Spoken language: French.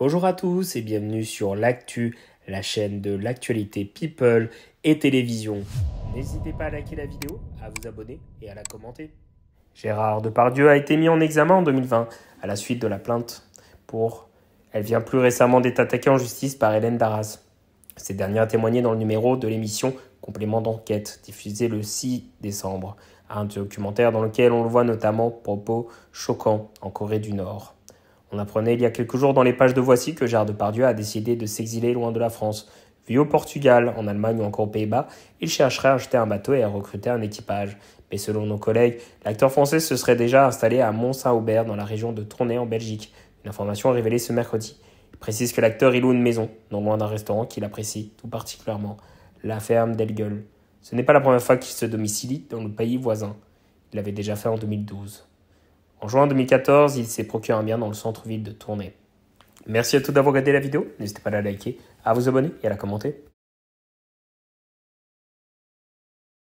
Bonjour à tous et bienvenue sur l'actu, la chaîne de l'actualité people et télévision. N'hésitez pas à liker la vidéo, à vous abonner et à la commenter. Gérard Depardieu a été mis en examen en 2020 à la suite de la plainte pour elle vient plus récemment d'être attaquée en justice par Hélène Darras. Cette dernière a témoigné dans le numéro de l'émission Complément d'enquête, diffusé le 6 décembre, un documentaire dans lequel on le voit notamment propos choquants en Corée du Nord. On apprenait il y a quelques jours dans les pages de Voici que Gérard Depardieu a décidé de s'exiler loin de la France. Vu au Portugal, en Allemagne ou encore aux Pays-Bas, il chercherait à acheter un bateau et à recruter un équipage. Mais selon nos collègues, l'acteur français se serait déjà installé à Mont-Saint-Aubert dans la région de Tournai en Belgique, une information révélée ce mercredi. Il précise que l'acteur y loue une maison, non loin d'un restaurant qu'il apprécie tout particulièrement, la ferme d'Elgueul. Ce n'est pas la première fois qu'il se domicilie dans le pays voisin. Il l'avait déjà fait en 2012. En juin 2014, il s'est procuré un bien dans le centre-ville de Tournai. Merci à tous d'avoir regardé la vidéo. N'hésitez pas à la liker, à vous abonner et à la commenter.